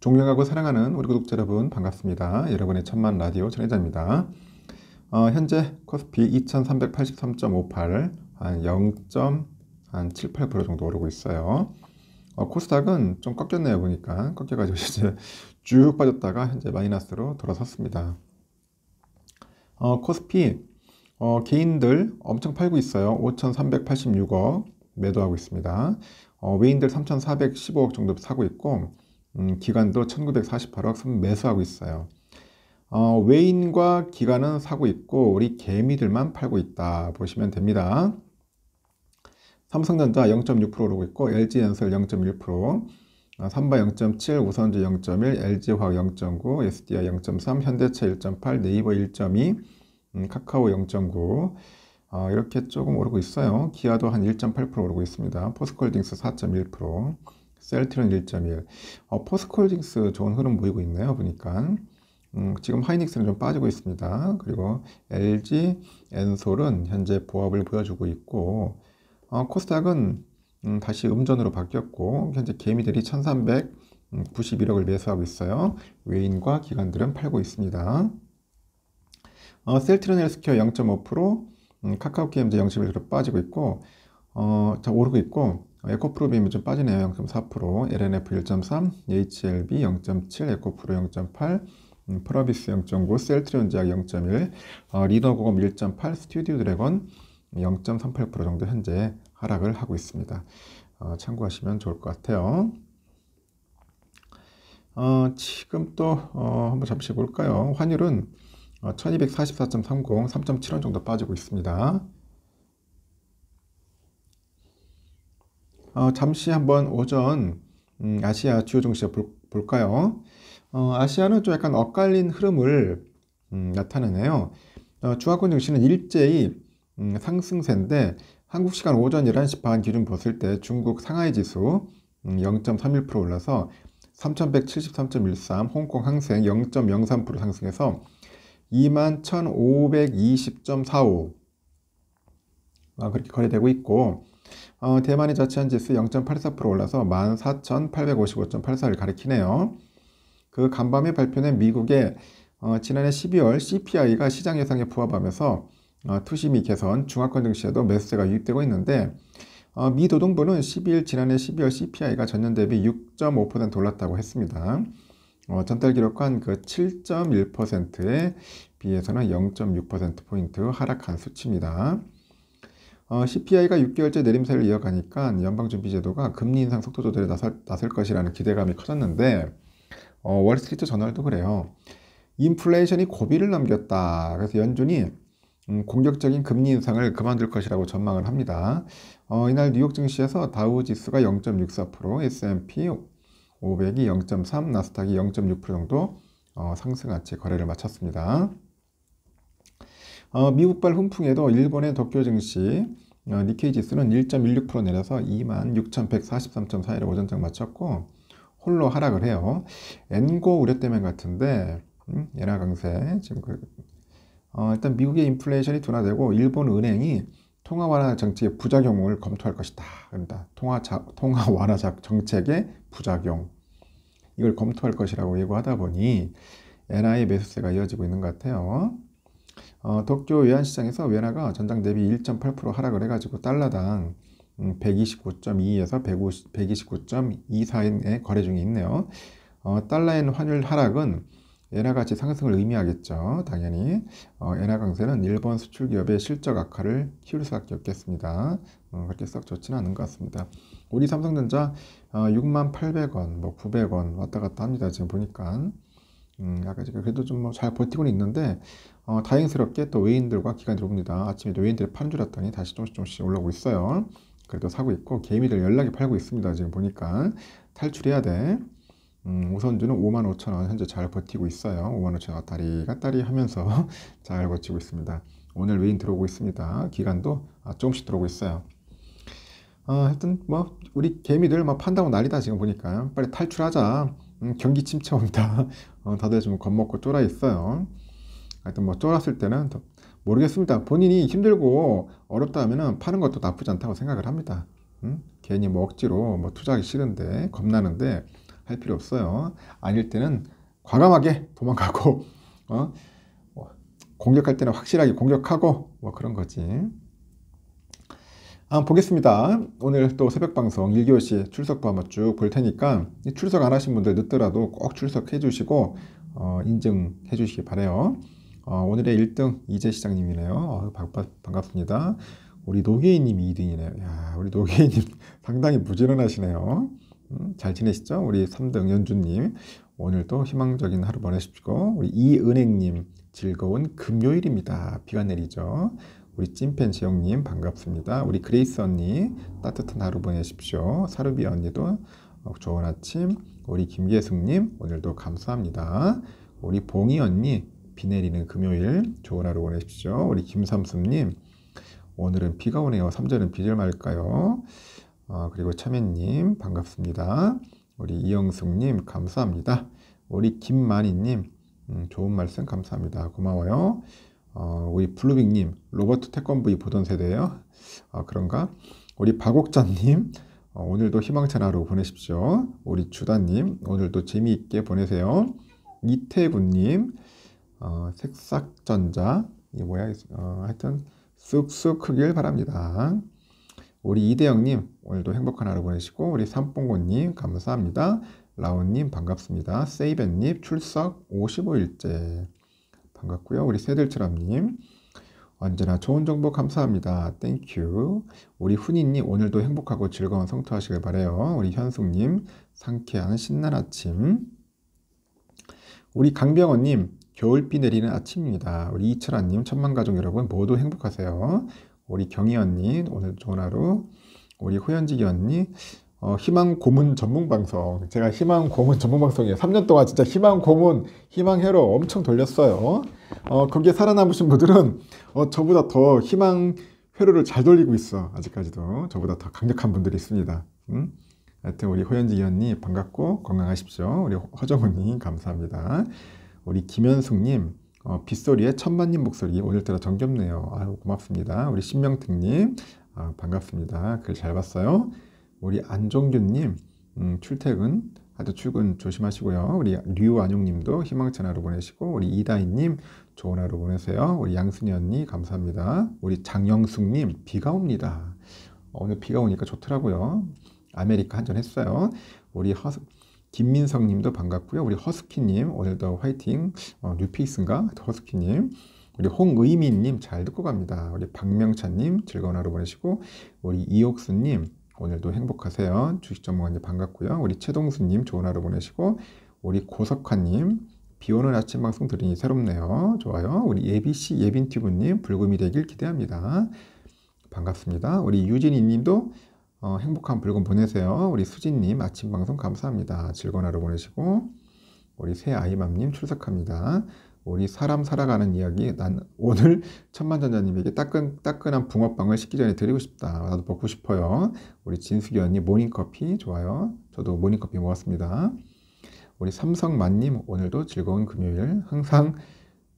존경하고 사랑하는 우리 구독자 여러분 반갑습니다. 여러분의 천만 라디오 전해자입니다 어, 현재 코스피 2383.58, 한 0.78% 정도 오르고 있어요. 어, 코스닥은 좀 꺾였네요 보니까 꺾여가지고 이제 쭉 빠졌다가 현재 마이너스로 돌아섰습니다. 어, 코스피 어, 개인들 엄청 팔고 있어요. 5,386억 매도하고 있습니다. 어, 외인들 3,415억 정도 사고 있고 음, 기관도 1948억 선 매수하고 있어요. 어, 외인과 기관은 사고 있고 우리 개미들만 팔고 있다 보시면 됩니다. 삼성전자 0.6% 오르고 있고 LG엔솔 0.1%, 어, 삼바 0.7, 우선주 0.1, LG화학 0.9, SDI 0.3, 현대차 1.8, 네이버 1.2, 음, 카카오 0.9 어, 이렇게 조금 오르고 있어요. 기아도 한 1.8% 오르고 있습니다. 포스콜딩스 4.1%, 셀트론1.1 어, 포스콜딩스 좋은 흐름 보이고 있네요 보니까 음, 지금 하이닉스는 좀 빠지고 있습니다 그리고 LG 엔솔은 현재 보합을 보여주고 있고 어, 코스닥은 음, 다시 음전으로 바뀌었고 현재 개미들이 1391억을 매수하고 있어요 외인과 기관들은 팔고 있습니다 어, 셀트리 헬스케어 0.5% 음, 카카오 게임즈 0 1 빠지고 있고 어, 자, 오르고 있고 어, 에코프로비밀좀 빠지네요. 0.4%, LNF 1.3, HLB 0.7, 에코프로 0.8, 음, 프라비스 0.9, 셀트리온 제약 0.1, 어, 리더고검 1.8, 스튜디오 드래건 0.38% 정도 현재 하락을 하고 있습니다. 어, 참고하시면 좋을 것 같아요. 어, 지금 또 어, 한번 잠시 볼까요? 환율은 어, 1244.30, 3.7원 정도 빠지고 있습니다. 어, 잠시 한번 오전 음, 아시아 주요 정시를 볼, 까요 어, 아시아는 좀 약간 엇갈린 흐름을 음, 나타내네요. 어, 주화권 정시는 일제히 음, 상승세인데 한국 시간 오전 11시 반 기준 봤을 때 중국 상하이 지수 0.31% 음, 올라서 3173.13 홍콩 항생 0.03% 상승해서 21,520.45 아, 그렇게 거래되고 있고 어, 대만이 자치한 지수 0.84% 올라서 14,855.84를 가리키네요. 그 간밤에 발표된 미국의 어, 지난해 12월 CPI가 시장 예상에 부합하면서 어, 투심이 개선, 중화권 증시에도 매수세가 유입되고 있는데 어, 미 노동부는 12일 지난해 12월 CPI가 전년 대비 6.5% 올랐다고 했습니다. 어, 전달 기록한 그 7.1%에 비해서는 0.6%포인트 하락한 수치입니다. 어, CPI가 6개월째 내림세를 이어가니까 연방준비제도가 금리 인상 속도 조절에 나설, 나설 것이라는 기대감이 커졌는데 어, 월스트리트 저널도 그래요. 인플레이션이 고비를 넘겼다. 그래서 연준이 음, 공격적인 금리 인상을 그만둘 것이라고 전망을 합니다. 어, 이날 뉴욕 증시에서 다우 지수가 0.64%, S&P 500이 0.3, 나스닥이 0.6% 정도 어, 상승한 채 거래를 마쳤습니다. 어, 미국발 훈풍에도 일본의 도쿄 증시 어, 니케이 지수는 1.16% 내려서 2 6 1 4 3 4 1에 오전장 마쳤고 홀로 하락을 해요. 엔고 우려 때문 같은데 음, 엔화 강세 지금 그 어, 일단 미국의 인플레이션이 둔화되고 일본 은행이 통화 완화 정책의 부작용을 검토할 것이다. 그러니까 통화 자, 통화 완화 정책의 부작용 이걸 검토할 것이라고 예고하다 보니 엔화의 매수세가 이어지고 있는 것 같아요. 어, 도쿄 외환시장에서 외화가 전당 대비 1.8% 하락을 해가지고 달러당 129.2에서 음, 129.24에 거래 중에 있네요. 어, 달러엔 환율 하락은 엔화 가치 상승을 의미하겠죠. 당연히 어, 엔화 강세는 일본 수출 기업의 실적 악화를 키울 수밖에 없겠습니다. 어, 그렇게 썩 좋지는 않은 것 같습니다. 우리 삼성전자 어, 6만 800원, 뭐 900원 왔다 갔다 합니다. 지금 보니까 음, 약간 그래도 좀잘 뭐 버티고는 있는데 어, 다행스럽게 또 외인들과 기간이 들어옵니다. 아침에도 외인들이 파는 줄 알았더니 다시 조금씩 조금씩 올라오고 있어요. 그래도 사고 있고 개미들 연락이 팔고 있습니다. 지금 보니까 탈출해야 돼. 음, 우선주는 5만5천원 현재 잘 버티고 있어요. 5만5천원 아다리 까다리 하면서 잘 버티고 있습니다. 오늘 외인 들어오고 있습니다. 기간도 아, 조금씩 들어오고 있어요. 어, 하여튼 뭐 우리 개미들 막 뭐 판다고 난리다 지금 보니까 빨리 탈출하자. 음, 경기 침체 온다. 어, 다들 좀 겁먹고 쫄아 있어요. 하여튼 뭐 쫄았을 때는 모르겠습니다. 본인이 힘들고 어렵다 하면은 파는 것도 나쁘지 않다고 생각을 합니다. 음? 괜히 뭐 억지로 뭐 투자하기 싫은데 겁나는데 할 필요 없어요. 아닐 때는 과감하게 도망가고 어? 뭐 공격할 때는 확실하게 공격하고 뭐 그런 거지. 아, 보겠습니다. 오늘 또 새벽 방송 1개월씩 출석부 뭐 한번 쭉 볼 테니까 출석 안 하신 분들 늦더라도 꼭 출석해 주시고 어, 인증해 주시기 바래요. 어, 오늘의 1등 이재 시장님이네요. 어, 바, 바, 반갑습니다. 우리 노계인님이 2등이네요. 야, 우리 노계인님 상당히 부지런하시네요. 음, 잘 지내시죠? 우리 3등 연주님 오늘도 희망적인 하루 보내십시오. 우리 이은행님 즐거운 금요일입니다. 비가 내리죠. 우리 찐팬지 영님 반갑습니다. 우리 그레이스 언니 따뜻한 하루 보내십시오. 사루비 언니도 어, 좋은 아침. 우리 김계숙님 오늘도 감사합니다. 우리 봉희 언니 비 내리는 금요일 좋은 하루 보내십시오. 우리 김삼수님 오늘은 비가 오네요. 3절은 비절말까요? 어, 그리고 차여님 반갑습니다. 우리 이영숙님 감사합니다. 우리 김만희님 음, 좋은 말씀 감사합니다. 고마워요. 어, 우리 블루빅님, 로버트 태권브이 보던 세대예요. 어, 그런가? 우리 박옥자님, 어, 오늘도 희망찬 하루 보내십시오. 우리 주단님 오늘도 재미있게 보내세요. 이태구님, 어, 색삭전자, 이 뭐야? 어, 하여튼 쑥쑥 크길 바랍니다. 우리 이대영님, 오늘도 행복한 하루 보내시고, 우리 삼봉고님, 감사합니다. 라온님, 반갑습니다. 세이벤님, 출석 55일째. 반갑고요. 우리 새들처럼님 언제나 좋은 정보 감사합니다. 땡큐. 우리 훈이님 오늘도 행복하고 즐거운 성토하시길 바래요. 우리 현숙님 상쾌한 신난 아침. 우리 강병원님 겨울비 내리는 아침입니다. 우리 이철아님 천만 가족 여러분 모두 행복하세요. 우리 경희 언니 오늘 좋은 하루. 우리 호연지기 언니 어, 희망 고문 전문 방송. 제가 희망 고문 전문 방송이에요. 3년 동안 진짜 희망 고문, 희망 해로 엄청 돌렸어요. 어, 거기에 살아남으신 분들은 어, 저보다 더 희망 회로를 잘 돌리고 있어. 아직까지도 저보다 더 강력한 분들이 있습니다. 음? 하여튼 우리 호현지 의원님 반갑고 건강하십시오. 우리 허정훈님 감사합니다. 우리 김현숙님 어, 빗소리에 천만님 목소리 오늘따라 정겹네요. 아유 고맙습니다. 우리 신명택님 아, 반갑습니다. 글 잘 봤어요. 우리 안종균님 음, 출퇴근 하여 출근 조심하시고요. 우리 류안용님도 희망찬 하루 보내시고 우리 이다희님 좋은 하루 보내세요. 우리 양순이 언니 감사합니다. 우리 장영숙님 비가 옵니다. 어, 오늘 비가 오니까 좋더라고요. 아메리카 한잔 했어요. 우리 허스, 김민성님도 반갑고요. 우리 허스키님 오늘도 화이팅. 어, 뉴페스인가 허스키님. 우리 홍의민님 잘 듣고 갑니다. 우리 박명찬님 즐거운 하루 보내시고 우리 이옥수님 오늘도 행복하세요. 주식 전문가님 반갑고요. 우리 최동수님 좋은 하루 보내시고 우리 고석환님 비 오는 아침 방송 들으니 새롭네요. 좋아요. 우리 예비씨 예빈튜브님 불금이 되길 기대합니다. 반갑습니다. 우리 유진이님도 어, 행복한 불금 보내세요. 우리 수진님 아침 방송 감사합니다. 즐거운 하루 보내시고 우리 새 아이맘님 출석합니다. 우리 사람 살아가는 이야기 난 오늘 천만전자님에게 따끈, 따끈한 붕어빵을 식기 전에 드리고 싶다 나도 먹고 싶어요 우리 진숙이 언니 모닝커피 좋아요 저도 모닝커피 먹었습니다 우리 삼성만님 오늘도 즐거운 금요일 항상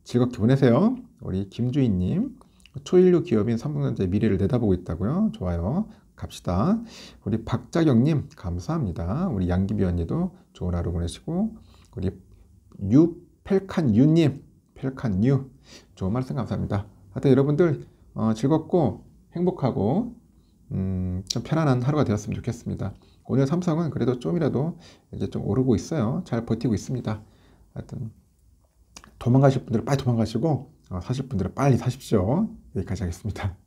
즐겁게 보내세요 우리 김주인님 초일류 기업인 삼성전자의 미래를 내다보고 있다고요 좋아요 갑시다 우리 박자경님 감사합니다 우리 양기비 언니도 좋은 하루 보내시고 우리 유 펠칸유님, 펠칸유. 좋은 말씀 감사합니다. 하여튼 여러분들 어, 즐겁고 행복하고 음, 좀 편안한 하루가 되었으면 좋겠습니다. 오늘 삼성은 그래도 좀이라도 이제 좀 오르고 있어요. 잘 버티고 있습니다. 하여튼 도망가실 분들은 빨리 도망가시고 어, 사실 분들은 빨리 사십시오. 여기까지 하겠습니다.